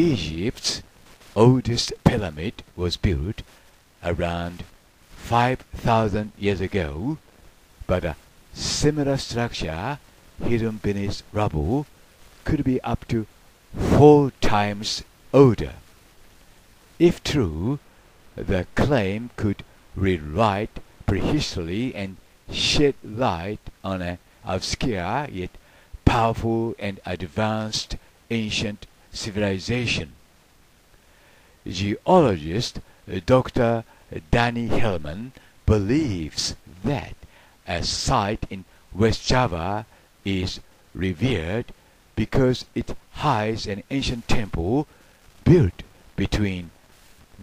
Egypt's oldest pyramid was built around 5,000 years ago, but a similar structure hidden beneath rubble could be up to four times older. If true, the claim could rewrite prehistory and shed light on an obscure yet powerful and advanced ancient civilization. Geologist uh, Dr. Danny Hellman believes that a site in West Java is revered because it hides an ancient temple built between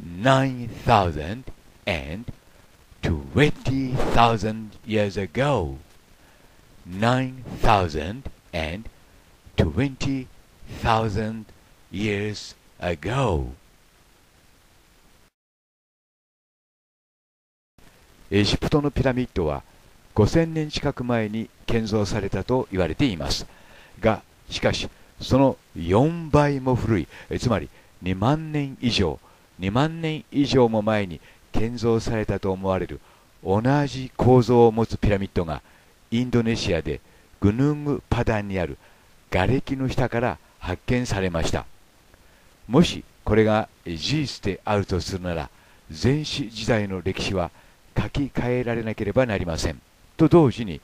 9,000 and 20,000 years ago. 9,000 and 20,000 years ago.「エジプトのピラミッドは5000年近く前に建造されたと言われていますがしかしその4倍も古いつまり2万年以上2万年以上も前に建造されたと思われる同じ構造を持つピラミッドがインドネシアでグヌングパダンにある瓦礫の下から発見されましたもしこれが事実であるとするなら前史時代の歴史は書き換えられなければなりませんと同時に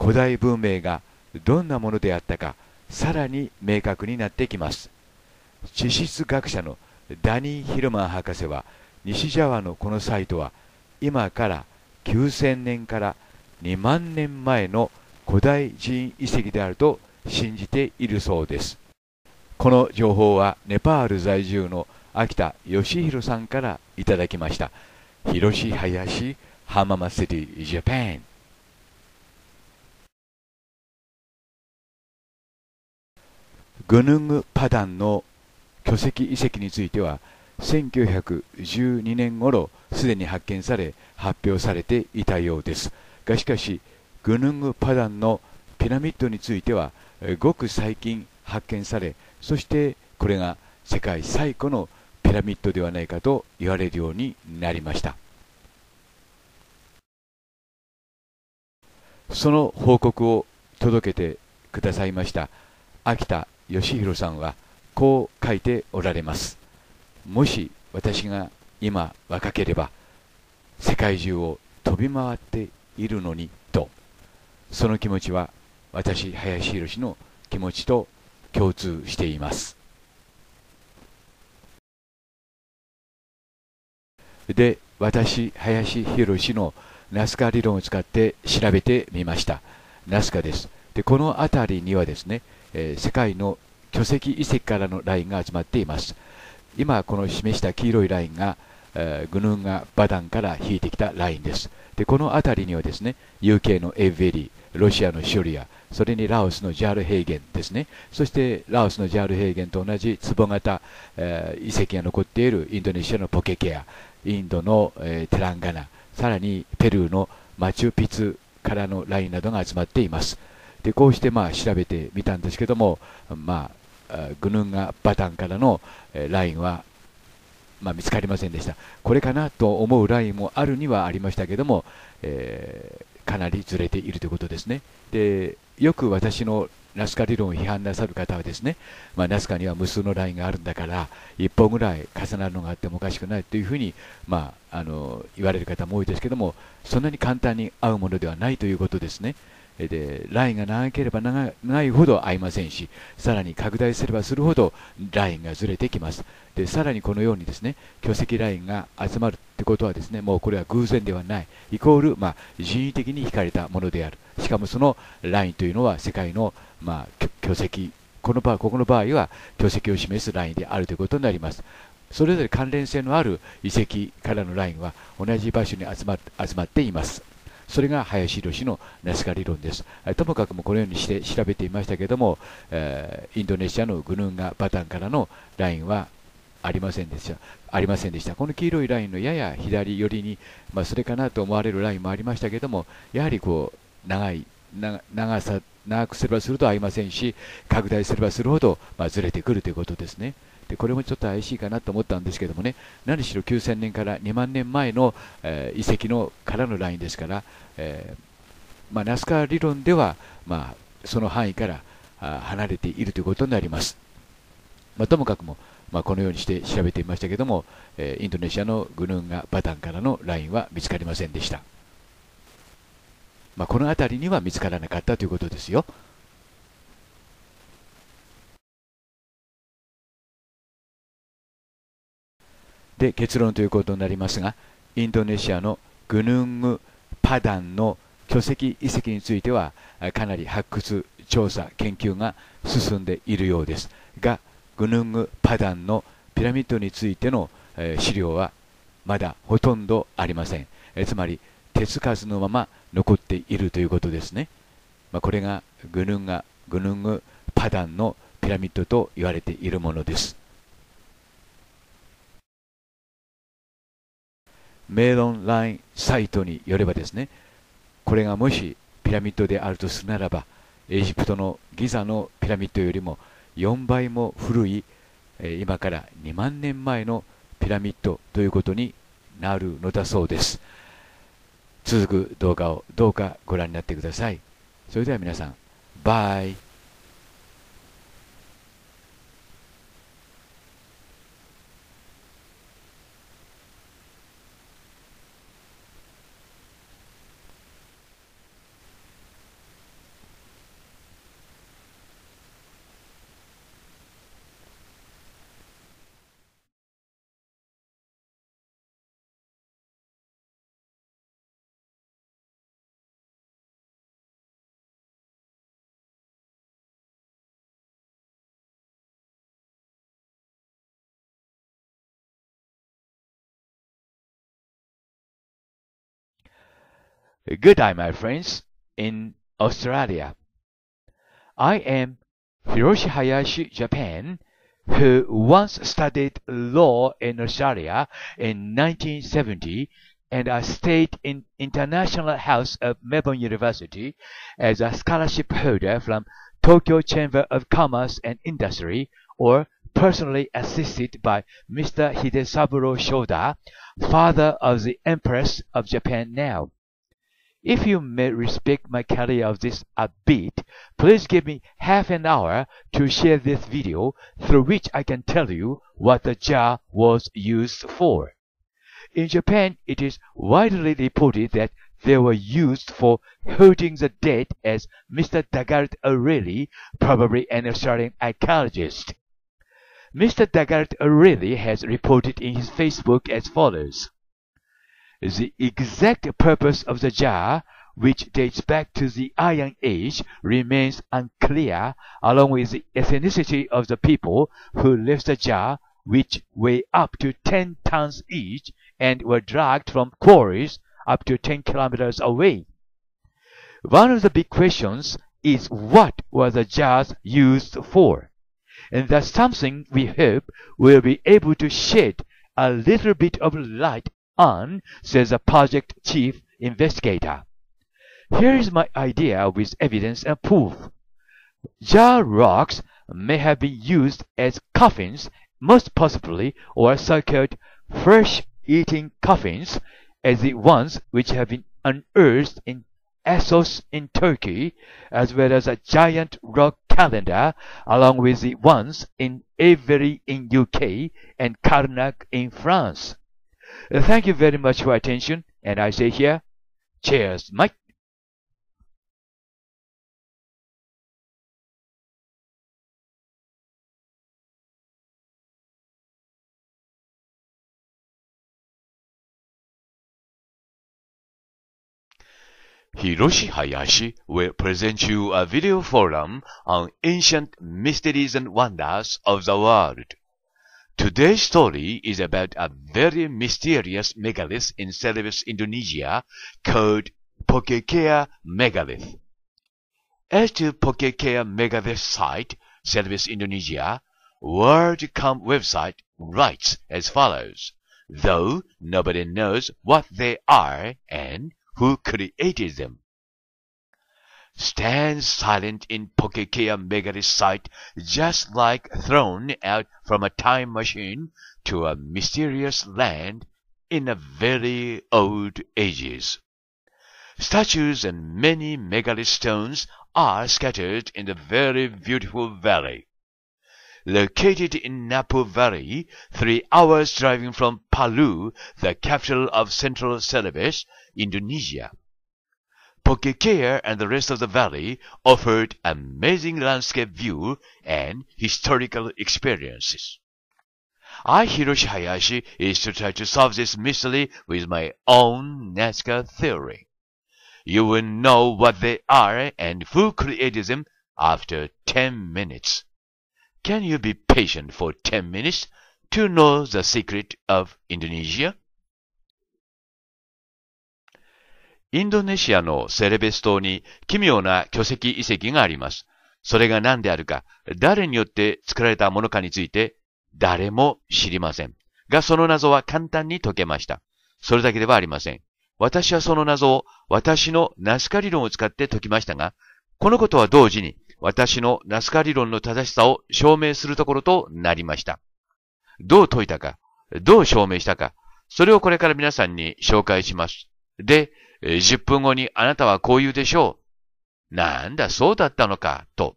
古代文明がどんなものであったかさらに明確になってきます地質学者のダニー・ヒルマン博士は西ジャワのこのサイトは今から9000年から2万年前の古代人遺跡であると信じているそうですこの情報はネパール在住の秋田義弘さんからいただきました広志林浜松シティジャパングヌングパダンの巨石遺跡については1912年頃すでに発見され発表されていたようですがしかしグヌングパダンのピラミッドについてはごく最近発見されそしてこれが世界最古のピラミッドではないかと言われるようになりましたその報告を届けてくださいました秋田義弘さんはこう書いておられますもし私が今若ければ世界中を飛び回っているのにとその気持ちは私林宏の気持ちと共通していますで私林博のナスカ理論を使って調べてみましたナスカですでこの辺りにはですね、えー、世界の巨石遺跡からのラインが集まっています今この示した黄色いラインがえグヌンガバダンから引いてきたラインです。で、この辺りにはですね、UK のエヴェリ、ー、ロシアのシュリア、それにラオスのジャール平原ですね、そしてラオスのジャール平原と同じ壺型、えー、遺跡が残っているインドネシアのポケケア、インドの、えー、テランガナ、さらにペルーのマチュピツからのラインなどが集まっています。で、こうしてまあ調べてみたんですけども、まあ、グヌンガバタンからのえラインはまあ、見つかりませんでしたこれかなと思うラインもあるにはありましたけども、えー、かなりずれているということですねでよく私のナスカ理論を批判なさる方はですね、まあ、ナスカには無数のラインがあるんだから1本ぐらい重なるのがあってもおかしくないというふうに、まあ、あの言われる方も多いですけどもそんなに簡単に合うものではないということですね。でラインが長ければ長いほど合いませんしさらに拡大すればするほどラインがずれてきますでさらにこのようにですね巨石ラインが集まるってことはですねもうこれは偶然ではないイコール、まあ、人為的に引かれたものであるしかもそのラインというのは世界の、まあ、巨石この場合ここの場合は巨石を示すラインであるということになりますそれぞれ関連性のある遺跡からのラインは同じ場所に集ま集まっていますそれが林宏のナスカ理論です、ともかくもこのようにして調べていましたけども、えインドネシアのグヌンガバタンからのラインはありませんでしたありませんでしたこの黄色いラインのやや左寄りに、まあ、それかなと思われるラインもありましたけどもやはりこう長い長さ長くすればすると合いませんし拡大すればするほど、まあ、ずれてくるということですね。、これもちょっと怪しいかなと思ったんですけどもね、何しろ9000年から2万年前の、えー、遺跡のからのラインですから、えー、まあ、ナスカ理論では、まあ、その範囲から離れているということになります。まあ、ともかくも、まあ、このようにして調べてみましたけども、えー、インドネシアのグヌンガバタンからのラインは見つかりませんでした。まあ、この辺りには見つからなかったということですよ。で結論ということになりますがインドネシアのグヌングパダンの巨石遺跡についてはかなり発掘調査研究が進んでいるようですがグヌングパダンのピラミッドについての資料はまだほとんどありませんつまり手つかずのまま残っているということですね、まあ、これがグヌンガグヌングパダンのピラミッドと言われているものですメイドオンラインサイトによればですねこれがもしピラミッドであるとするならばエジプトのギザのピラミッドよりも4倍も古い今から2万年前のピラミッドということになるのだそうです続く動画をどうかご覧になってくださいそれでは皆さんバイ Good day, my friends, in Australia. I am Hiroshi Hayashi, Japan, who once studied law in Australia in 1970 and I stayed in International House of Melbourne University as a scholarship holder from Tokyo Chamber of Commerce and Industry or personally assisted by Mr. Hidesaburo Shoda, father of the Empress of Japan now. If you may respect my career of this a bit, please give me half an hour to share this video through which I can tell you what the jar was used for. In Japan, it is widely reported that they were used for holding the dead as Mr. Dagart O'Reilly, probably an Australian archaeologist. Mr. Dagart O'Reilly has reported in his Facebook as follows. The exact purpose of the jar, which dates back to the Iron Age, remains unclear, along with the ethnicity of the people who left the jar, which weigh up to 10 tons each and were dragged from quarries up to 10 kilometers away. One of the big questions is what were the jars used for? And that's something we hope will be able to shed a little bit of light on, says a project chief investigator. Here is my idea with evidence and proof. Jar rocks may have been used as coffins, most possibly, or so-called flesh-eating coffins, as the ones which have been unearthed in Assos in Turkey, as well as a giant rock calendar, along with the ones in Avery in UK and Karnak in France. Uh, thank you very much for attention, and I say here, cheers, Mike. Hiroshi Hayashi will present you a video forum on ancient mysteries and wonders of the world. Today's story is about a very mysterious megalith in Celebes, Indonesia, called Pokekea megalith. As to Pokekea megalith site, Celebes, Indonesia, WorldCom website writes as follows, though nobody knows what they are and who created them. Stands silent in Pokekea Megari's sight, just like thrown out from a time machine to a mysterious land in a very old ages. Statues and many megalith stones are scattered in the very beautiful valley. Located in Napu Valley, three hours driving from Palu, the capital of Central Celebes, Indonesia, Pokekea and the rest of the valley offered amazing landscape view and historical experiences. I, Hiroshi Hayashi, is to try to solve this mystery with my own Nazca theory. You will know what they are and who created them after ten minutes. Can you be patient for ten minutes to know the secret of Indonesia? インドネシアのセレベス島に奇妙な巨石遺跡があります。それが何であるか、誰によって作られたものかについて、誰も知りません。が、その謎は簡単に解けました。それだけではありません。私はその謎を私のナスカ理論を使って解きましたが、このことは同時に私のナスカ理論の正しさを証明するところとなりました。どう解いたか、どう証明したか、それをこれから皆さんに紹介します。で、10分後にあなたはこう言うでしょう。なんだ、そうだったのか、と。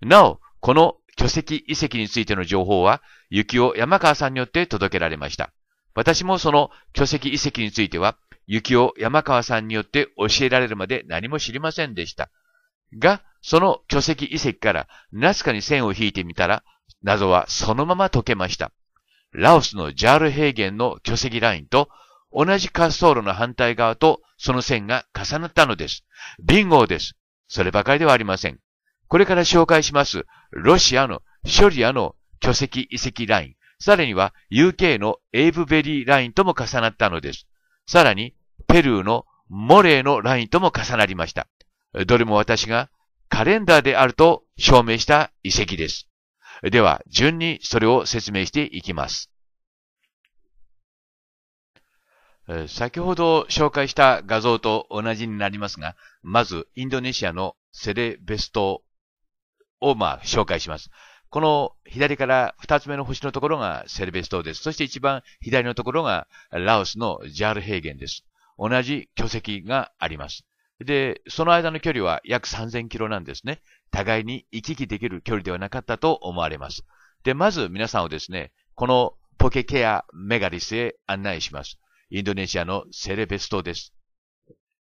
なお、この巨石遺跡についての情報は、幸雄山川さんによって届けられました。私もその巨石遺跡については、幸雄山川さんによって教えられるまで何も知りませんでした。が、その巨石遺跡からナスカに線を引いてみたら、謎はそのまま解けました。ラオスのジャール平原の巨石ラインと同じ滑走路の反対側とその線が重なったのです。ビンゴーです。そればかりではありません。これから紹介します、ロシアのショリアの巨石遺跡ライン、さらには UK のエイブベリーラインとも重なったのです。さらに、ペルーのモレーのラインとも重なりました。どれも私がカレンダーであると証明した遺跡です。では、順にそれを説明していきます。先ほど紹介した画像と同じになりますが、まずインドネシアのセレベストをまあ紹介します。この左から二つ目の星のところがセレベストです。そして一番左のところがラオスのジャール平原です。同じ巨石があります。で、その間の距離は約3000キロなんですね。互いに行き来できる距離ではなかったと思われます。で、まず皆さんをですね、このポケケアメガリスへ案内します。インドネシアのセレベストです。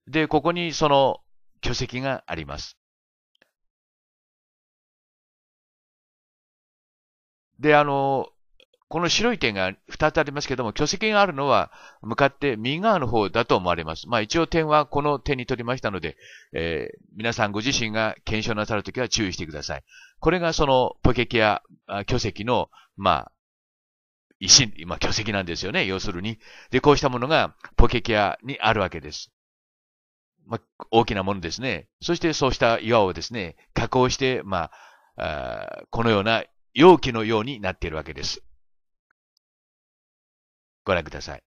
で、ここにその巨石があります。で、あの、この白い点が2つありますけども、巨石があるのは向かって右側の方だと思われます。まあ一応点はこの点に取りましたので、えー、皆さんご自身が検証なさるときは注意してください。これがそのポケキア巨石の、まあ、石、まあ、巨石なんですよね。要するに。で、こうしたものがポケキアにあるわけです。まあ、大きなものですね。そしてそうした岩をですね、加工して、まあ、あこのような容器のようになっているわけです。ご覧ください。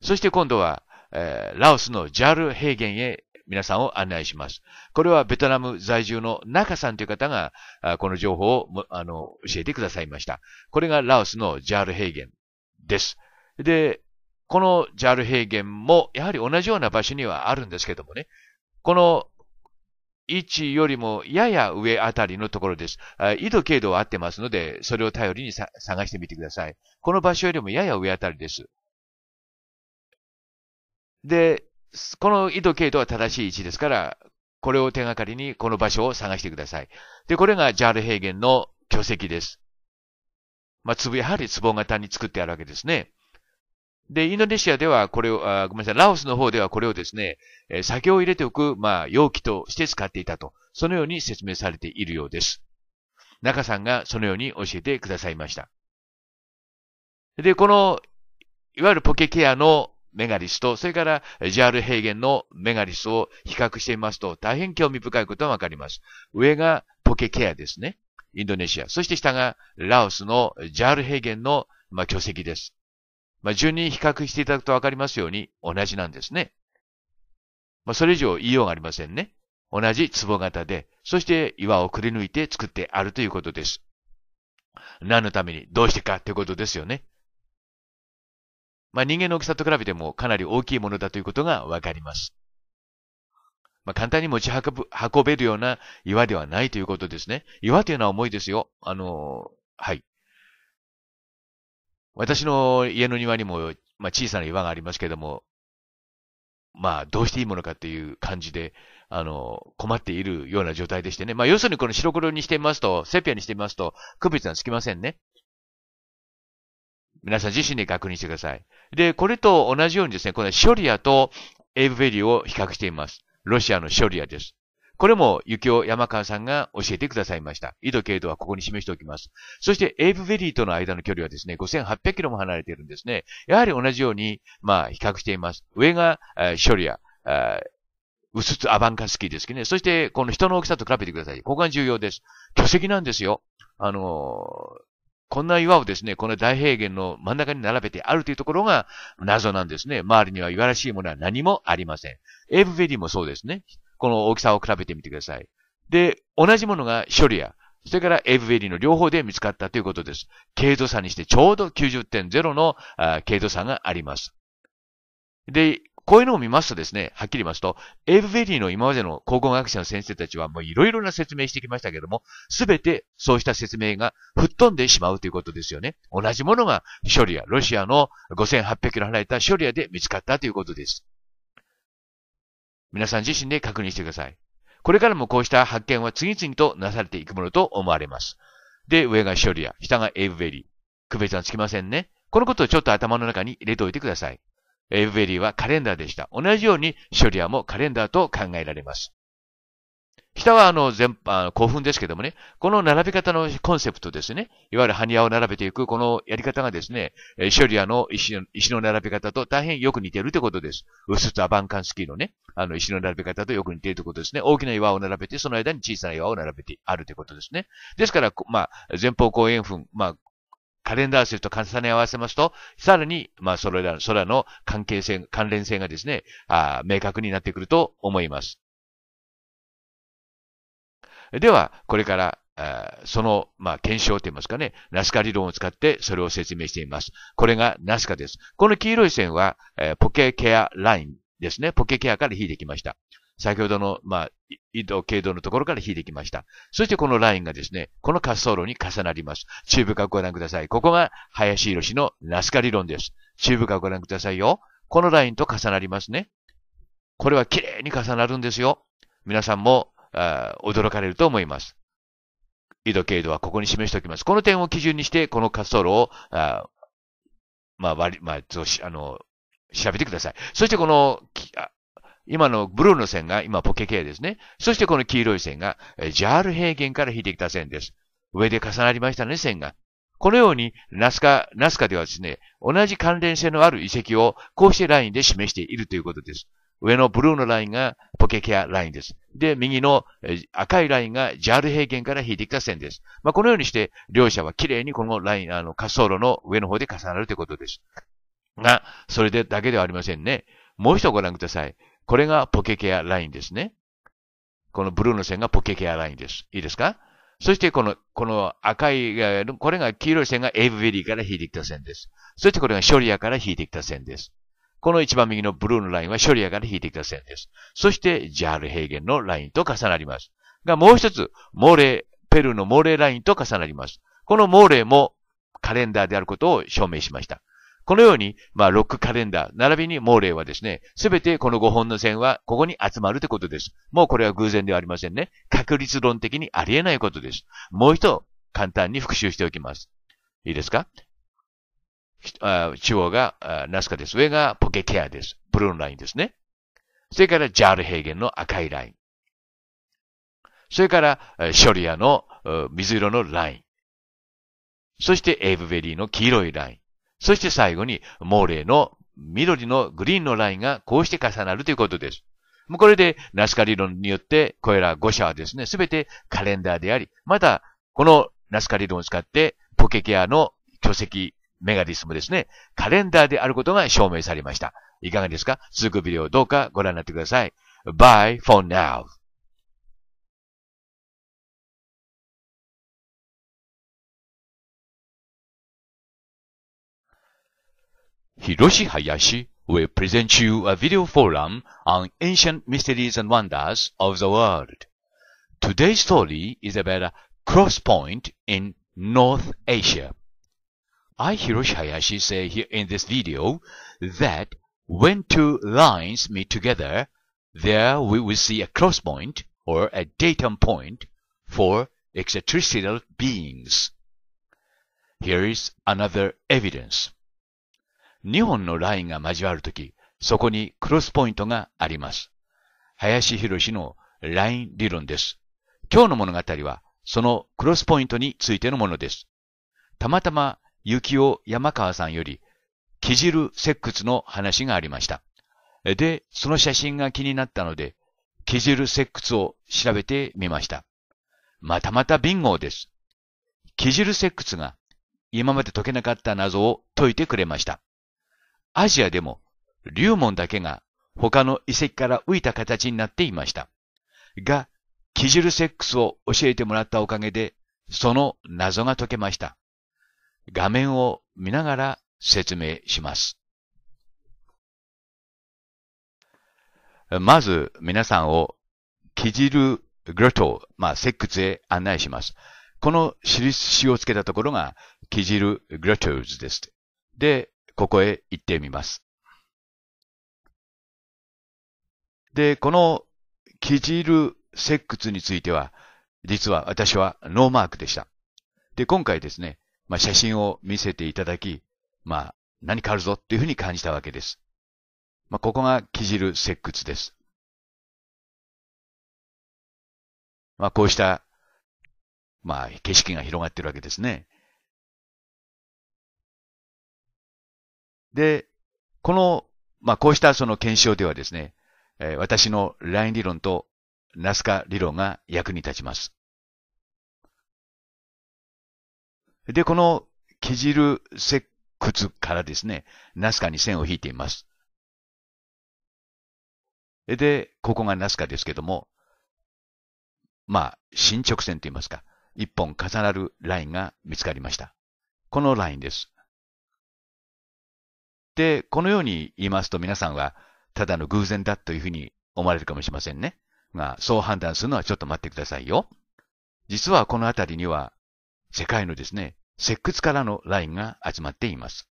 そして今度は、えー、ラオスのジャル平原へ皆さんを案内します。これはベトナム在住の中さんという方が、この情報をあの教えてくださいました。これがラオスのジャール平原です。で、このジャール平原も、やはり同じような場所にはあるんですけどもね、この位置よりもやや上あたりのところです。緯度、経度は合ってますので、それを頼りに探してみてください。この場所よりもやや上あたりです。で、この緯度経度は正しい位置ですから、これを手がかりにこの場所を探してください。で、これがジャール平原の巨石です。まあ、つぶ、やはり壺型に作ってあるわけですね。で、インドネシアではこれを、あごめんなさい、ラオスの方ではこれをですね、え酒を入れておく、まあ、容器として使っていたと、そのように説明されているようです。中さんがそのように教えてくださいました。で、この、いわゆるポケケアのメガリスと、それからジャール平原のメガリスを比較してみますと、大変興味深いことがわかります。上がポケケアですね。インドネシア。そして下がラオスのジャール平原の、まあ、巨石です。まあ、順に比較していただくとわかりますように、同じなんですね。まあ、それ以上言いようがありませんね。同じ壺型で、そして岩をくり抜いて作ってあるということです。何のために、どうしてかということですよね。まあ、人間の大きさと比べてもかなり大きいものだということがわかります。まあ、簡単に持ち運ぶ、運べるような岩ではないということですね。岩というのは重いですよ。あの、はい。私の家の庭にも、まあ、小さな岩がありますけども、まあ、どうしていいものかっていう感じで、あの、困っているような状態でしてね。まあ、要するにこの白黒にしてみますと、セピアにしてみますと、区別がつきませんね。皆さん自身で確認してください。で、これと同じようにですね、このショリアとエイブベリーを比較しています。ロシアのショリアです。これも、幸雄山川さんが教えてくださいました。緯度経度はここに示しておきます。そして、エイブベリーとの間の距離はですね、5800キロも離れているんですね。やはり同じように、まあ、比較しています。上が、えー、ショリア、えー薄つアバンカスキーですけどね。そして、この人の大きさと比べてください。ここが重要です。巨石なんですよ。あのーこんな岩をですね、この大平原の真ん中に並べてあるというところが謎なんですね。周りには岩らしいものは何もありません。エブベリーもそうですね。この大きさを比べてみてください。で、同じものがショリア、それからエブベリーの両方で見つかったということです。軽度差にしてちょうど90.0の軽度差があります。で、こういうのを見ますとですね、はっきり言いますと、エイブ・ベリーの今までの考古学者の先生たちはもういろいろな説明してきましたけども、すべてそうした説明が吹っ飛んでしまうということですよね。同じものがショリア、ロシアの5800キロ離れたショリアで見つかったということです。皆さん自身で確認してください。これからもこうした発見は次々となされていくものと思われます。で、上がショリア、下がエイブベリー。区別はつきませんね。このことをちょっと頭の中に入れておいてください。エヴベリーはカレンダーでした。同じようにショリアもカレンダーと考えられます。下はあの前あ興奮ですけどもね、この並び方のコンセプトですね、いわゆるハニを並べていくこのやり方がですね、ショリアの石の並び方と大変よく似ているということです。ウスとアバンカンスキーのね、あの石の並び方とよく似ているということですね。大きな岩を並べて、その間に小さな岩を並べてあるということですね。ですから、まあ、前方後円墳、まあ、カレンダー数と重ね合わせますと、さらに、まあ、それらの、それらの関係性、関連性がですね、あ明確になってくると思います。では、これから、その、まあ、検証といいますかね、ナスカ理論を使ってそれを説明しています。これがナスカです。この黄色い線は、えー、ポケケアラインですね。ポケケアから引いてきました。先ほどの、まあ、戸経度のところから引いてきました。そしてこのラインがですね、この滑走路に重なります。中部角ご覧ください。ここが林色士のナスカ理論です。中部角ご覧くださいよ。このラインと重なりますね。これは綺麗に重なるんですよ。皆さんも、あ驚かれると思います。緯度、経度はここに示しておきます。この点を基準にして、この滑走路を、あまあ、割り、まあ、あの、調べてください。そしてこの、今のブルーの線が今ポケ K ですね。そしてこの黄色い線がジャール平原から引いてきた線です。上で重なりましたね、線が。このように、ナスカ、ナスカではですね、同じ関連性のある遺跡をこうしてラインで示しているということです。上のブルーのラインがポケケアラインです。で、右の赤いラインがジャール平原から引いてきた線です。まあ、このようにして、両者は綺麗にこのライン、あの、滑走路の上の方で重なるということです。が、それでだけではありませんね。もう一度ご覧ください。これがポケケアラインですね。このブルーの線がポケケアラインです。いいですかそしてこの、この赤い、これが黄色い線がエイブベリーから引いてきた線です。そしてこれがショリアから引いてきた線です。この一番右のブルーのラインはショリアから引いてきた線です。そしてジャール平原のラインと重なります。が、もう一つ、モーレー、ペルーのモーレーラインと重なります。このモーレーもカレンダーであることを証明しました。このように、まあ、ロックカレンダー、並びにモーレはですね、すべてこの5本の線はここに集まるということです。もうこれは偶然ではありませんね。確率論的にありえないことです。もう一度、簡単に復習しておきます。いいですか中央がナスカです。上がポケケアです。ブルーのラインですね。それからジャール平原の赤いライン。それから、ショリアの水色のライン。そして、エイブベリーの黄色いライン。そして最後に、モーレーの緑のグリーンのラインがこうして重なるということです。もうこれで、ナスカ理論によって、これら5社はですね、すべてカレンダーであり、また、このナスカ理論を使って、ポケケアの巨石メガディスもですね、カレンダーであることが証明されました。いかがですか続くビデオをどうかご覧になってください。Bye for now. Hiroshi Hayashi will present you a video forum on ancient mysteries and wonders of the world. Today's story is about a cross point in North Asia. I, Hiroshi Hayashi, say here in this video that when two lines meet together, there we will see a cross point or a datum point for extraterrestrial beings. Here is another evidence. 2本のラインが交わるとき、そこにクロスポイントがあります。林博のライン理論です。今日の物語は、そのクロスポイントについてのものです。たまたま、幸雄山川さんより、キジル石窟の話がありました。で、その写真が気になったので、キジル石窟を調べてみました。またまたビンゴです。キジル石窟が今まで解けなかった謎を解いてくれました。アジアでも、龍門だけが他の遺跡から浮いた形になっていました。が、キジルセックスを教えてもらったおかげで、その謎が解けました。画面を見ながら説明します。まず皆さんをキジルグロト、まあ、石窟へ案内します。この印をつけたところがキジルグロトーズです。で、ここへ行ってみます。で、このキジル石窟については、実は私はノーマークでした。で、今回ですね、まあ、写真を見せていただき、まあ、何かあるぞっていうふうに感じたわけです。まあ、ここがキジル石窟です。まあ、こうした、まあ、景色が広がってるわけですね。で、この、まあ、こうしたその検証ではですね、えー、私のライン理論とナスカ理論が役に立ちます。で、このケジル石窟からですね、ナスカに線を引いています。で、ここがナスカですけども、まあ、進直線といいますか、一本重なるラインが見つかりました。このラインです。で、このように言いますと皆さんは、ただの偶然だというふうに思われるかもしれませんね。が、そう判断するのはちょっと待ってくださいよ。実はこの辺りには、世界のですね、石窟からのラインが集まっています。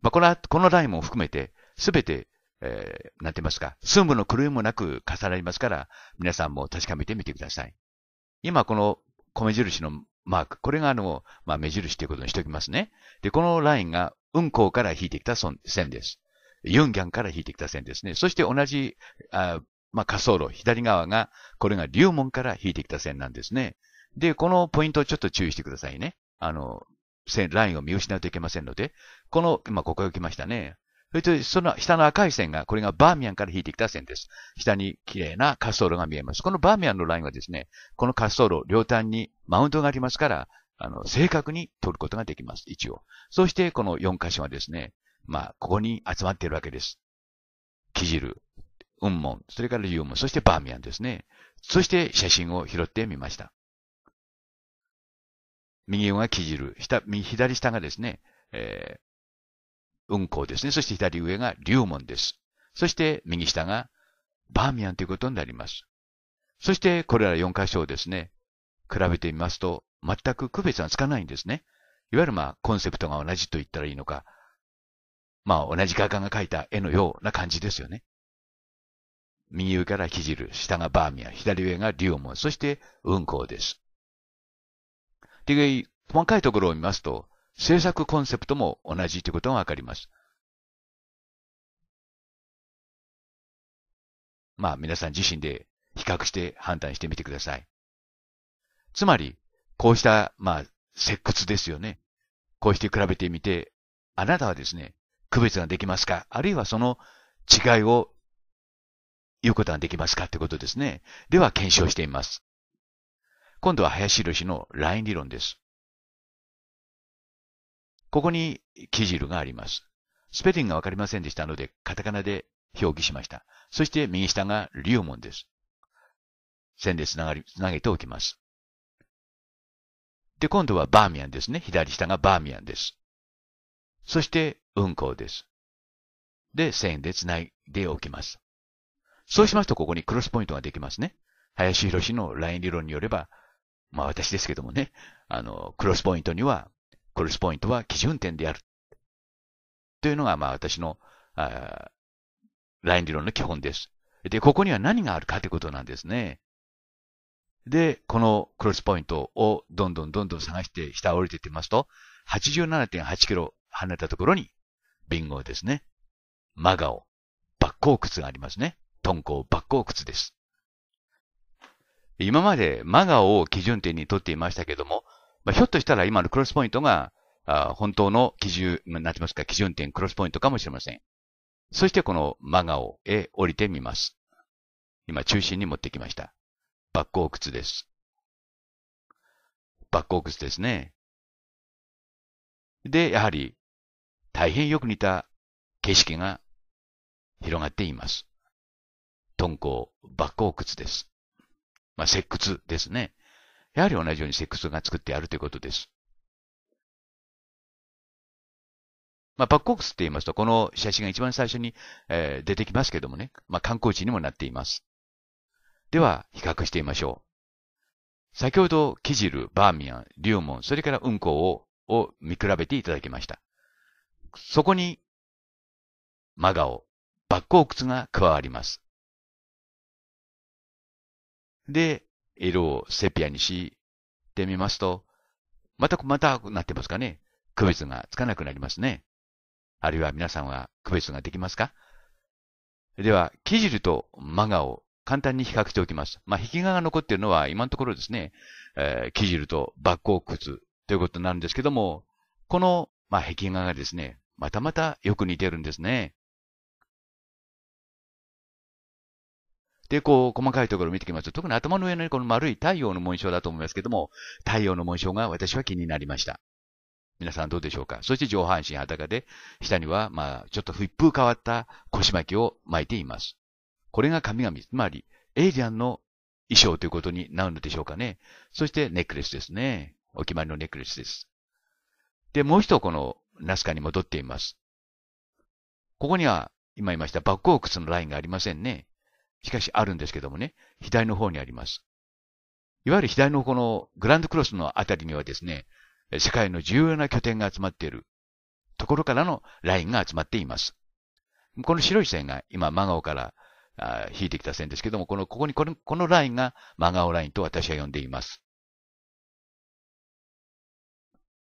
まあ、この、このラインも含めて、すべて、えー、なんて言いますか、寸分の狂いもなく重なりますから、皆さんも確かめてみてください。今、この米印のマーク、これがあの、まあ、目印ということにしておきますね。で、このラインが運行から引いてきた線です。ユンギャンから引いてきた線ですね。そして同じ、あまあ、滑走路、左側が、これが龍門から引いてきた線なんですね。で、このポイントをちょっと注意してくださいね。あの、線、ラインを見失うといけませんので、この、今、ここへ来ましたね。それと、その下の赤い線が、これがバーミヤンから引いてきた線です。下に綺麗な滑走路が見えます。このバーミヤンのラインはですね、この滑走路、両端にマウントがありますから、あの、正確に取ることができます。一応。そして、この4箇所はですね、まあ、ここに集まっているわけです。キジル、雲門、それから龍門、そしてバーミヤンですね。そして写真を拾ってみました。右上がキジル、下左下がですね、えー、雲行ですね。そして左上が龍門です。そして右下がバーミヤンということになります。そして、これら4箇所をですね、比べてみますと、全く区別がつかないんですね。いわゆるまあ、コンセプトが同じと言ったらいいのか、まあ、同じ画家が描いた絵のような感じですよね。右上から木汁、下がバーミヤン、左上がリモン、そして運行です。で、細かいところを見ますと、制作コンセプトも同じということがわかります。まあ皆さん自身で比較して判断してみてください。つまり、こうした、まあ、石窟ですよね。こうして比べてみて、あなたはですね、区別ができますかあるいはその違いを言うことができますかってことですね。では、検証してみます。今度は林博のライン理論です。ここに記事があります。スペリングがわかりませんでしたので、カタカナで表記しました。そして右下がモンです。線で繋がり、繋げておきます。で、今度はバーミヤンですね。左下がバーミヤンです。そして、運行です。で、線で繋いでおきます。そうしますと、ここにクロスポイントができますね。林博のライン理論によれば、まあ私ですけどもね、あの、クロスポイントには、クロスポイントは基準点である。というのが、まあ私の、あライン理論の基本です。で、ここには何があるかということなんですね。で、このクロスポイントをどんどんどんどん探して下降りていってますと、87.8キロ離れたところに、ビンゴですね。マガオ、バッコウクツがありますね。トンコウバッコウクツです。今までマガオを基準点にとっていましたけども、まあ、ひょっとしたら今のクロスポイントが、あ本当の基準、なってますか、基準点クロスポイントかもしれません。そしてこのマガオへ降りてみます。今中心に持ってきました。バッコークツです。バッコークツですね。で、やはり、大変よく似た景色が広がっています。敦煌、バッコークツです。まあ、石窟ですね。やはり同じように石窟が作ってあるということです。まあ、バッコークスって言いますと、この写真が一番最初に、えー、出てきますけどもね、まあ、観光地にもなっています。では、比較してみましょう。先ほど、キジル、バーミヤン、リュウモン、それからウンコを、を見比べていただきました。そこに、マガオ、バッコウクツが加わります。で、色をセピアにしてみますと、また、またなってますかね。区別がつかなくなりますね。あるいは皆さんは区別ができますかでは、キジルとマガオ簡単に比較しておきます。まあ、壁画が残っているのは今のところですね、えー、木汁と爆光靴ということなんですけども、この、まあ、壁画がですね、またまたよく似てるんですね。で、こう、細かいところを見てきますと、特に頭の上のこの丸い太陽の紋章だと思いますけども、太陽の紋章が私は気になりました。皆さんどうでしょうかそして上半身裸で、下には、まあ、ちょっと一風変わった腰巻きを巻いています。これが神々、つまり、エイリアンの衣装ということになるのでしょうかね。そしてネックレスですね。お決まりのネックレスです。で、もう一度このナスカに戻っています。ここには、今言いましたバックオークスのラインがありませんね。しかしあるんですけどもね、左の方にあります。いわゆる左のこのグランドクロスのあたりにはですね、世界の重要な拠点が集まっているところからのラインが集まっています。この白い線が今、マガオからあ引いてきた線ですけども、この、ここに、この、このラインが真顔ラインと私は呼んでいます。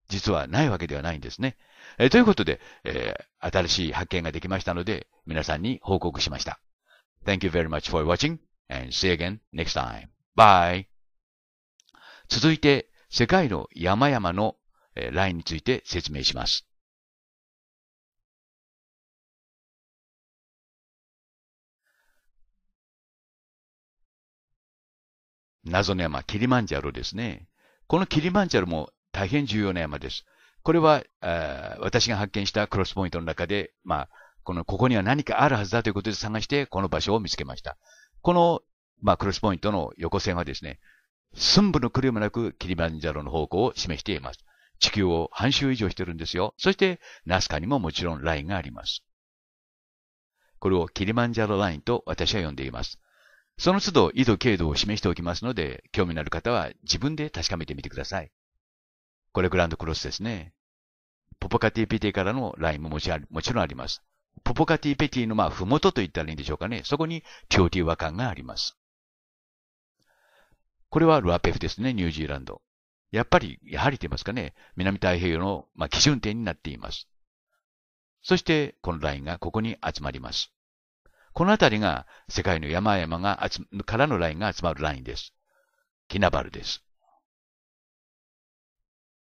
実はないわけではないんですね。えー、ということで、えー、新しい発見ができましたので、皆さんに報告しました。Thank you very much for watching and see you again next time. Bye! 続いて、世界の山々のラインについて説明します。謎の山、キリマンジャロですね。このキリマンジャロも大変重要な山です。これは、私が発見したクロスポイントの中で、まあ、この、ここには何かあるはずだということで探して、この場所を見つけました。この、まあ、クロスポイントの横線はですね、寸分の狂いもなくキリマンジャロの方向を示しています。地球を半周以上してるんですよ。そして、ナスカにももちろんラインがあります。これをキリマンジャロラインと私は呼んでいます。その都度、緯度、経度を示しておきますので、興味のある方は自分で確かめてみてください。これグランドクロスですね。ポポカティペティからのラインももちもちろんあります。ポポカティペティのまあ、ふもとと言ったらいいんでしょうかね。そこにティオティワカンがあります。これはルアペフですね、ニュージーランド。やっぱり、やはりと言いますかね、南太平洋の、まあ、基準点になっています。そして、このラインがここに集まります。この辺りが世界の山々が集からのラインが集まるラインです。キナバルです。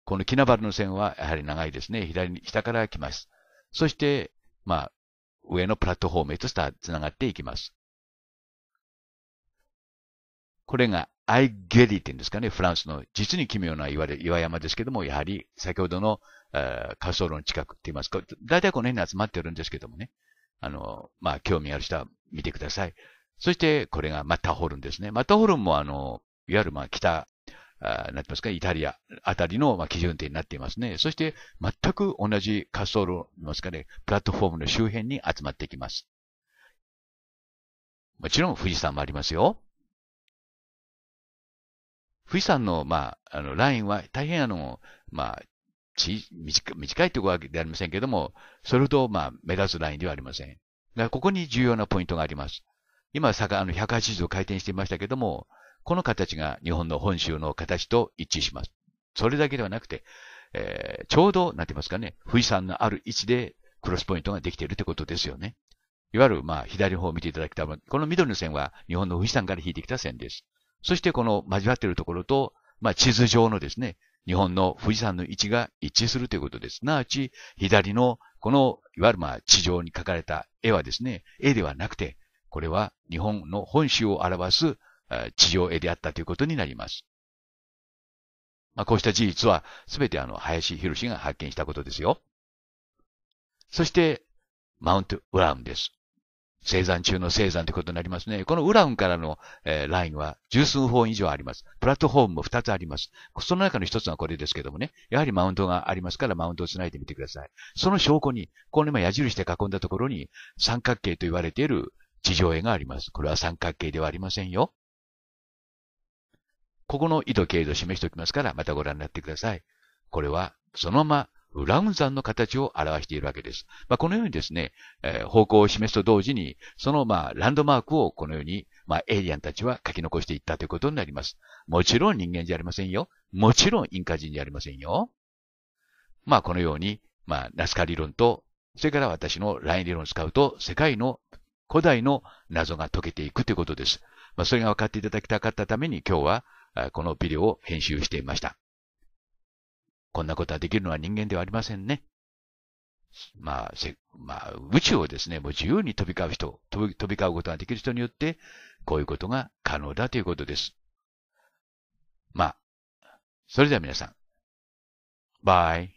このキナバルの線はやはり長いですね。左に、下から来ます。そして、まあ、上のプラットフォームへとつながっていきます。これがアイゲリっていうんですかね、フランスの実に奇妙な岩で岩山ですけども、やはり先ほどの、えー、滑走路の近くって言いますか、大体この辺に集まってるんですけどもね、あの、まあ、興味ある人は見てください。そして、これがマッターホルンですね。マッターホルンも、あの、いわゆる、まあ、北、あなってますか、イタリアあたりの、まあ、基準点になっていますね。そして、全く同じ滑走路、ますかね、プラットフォームの周辺に集まってきます。もちろん、富士山もありますよ。富士山の、まあ、あの、ラインは大変あの、まあ、ち短短いというわけではありませんけれども、それほど、まあ、目立つラインではありません。ここに重要なポイントがあります。今、坂、あの、180度回転していましたけども、この形が日本の本州の形と一致します。それだけではなくて、えー、ちょうど、なんて言いますかね、富士山のある位置でクロスポイントができているということですよね。いわゆる、まあ、左の方を見ていただきたい。この緑の線は日本の富士山から引いてきた線です。そして、この交わっているところと、まあ、地図上のですね、日本の富士山の位置が一致するということです。なわち、左のこの、いわゆるまあ地上に描かれた絵はですね、絵ではなくて、これは日本の本州を表す地上絵であったということになります。まあ、こうした事実は、すべてあの、林博士が発見したことですよ。そして、マウント・ウラウンです。生産中の生産ということになりますね。このウランからの、えー、ラインは十数本以上あります。プラットフォームも二つあります。その中の一つがこれですけどもね、やはりマウントがありますからマウントを繋いでみてください。その証拠に、この今矢印で囲んだところに三角形と言われている地上絵があります。これは三角形ではありませんよ。ここの緯度経度を示しておきますから、またご覧になってください。これは、そのままラウン山の形を表しているわけです。まあ、このようにですね、えー、方向を示すと同時に、その、まあ、ランドマークをこのように、まあ、エイリアンたちは書き残していったということになります。もちろん人間じゃありませんよ。もちろんインカ人じゃありませんよ。まあ、このように、まあ、ナスカ理論と、それから私のライン理論を使うと、世界の古代の謎が解けていくということです。まあ、それが分かっていただきたかったために今日は、このビデオを編集していました。こんなことはできるのは人間ではありませんね。まあ、まあ、宇宙をですね、もう自由に飛び交う人、飛び飛び交うことができる人によって、こういうことが可能だということです。まあ、それでは皆さん、バイ。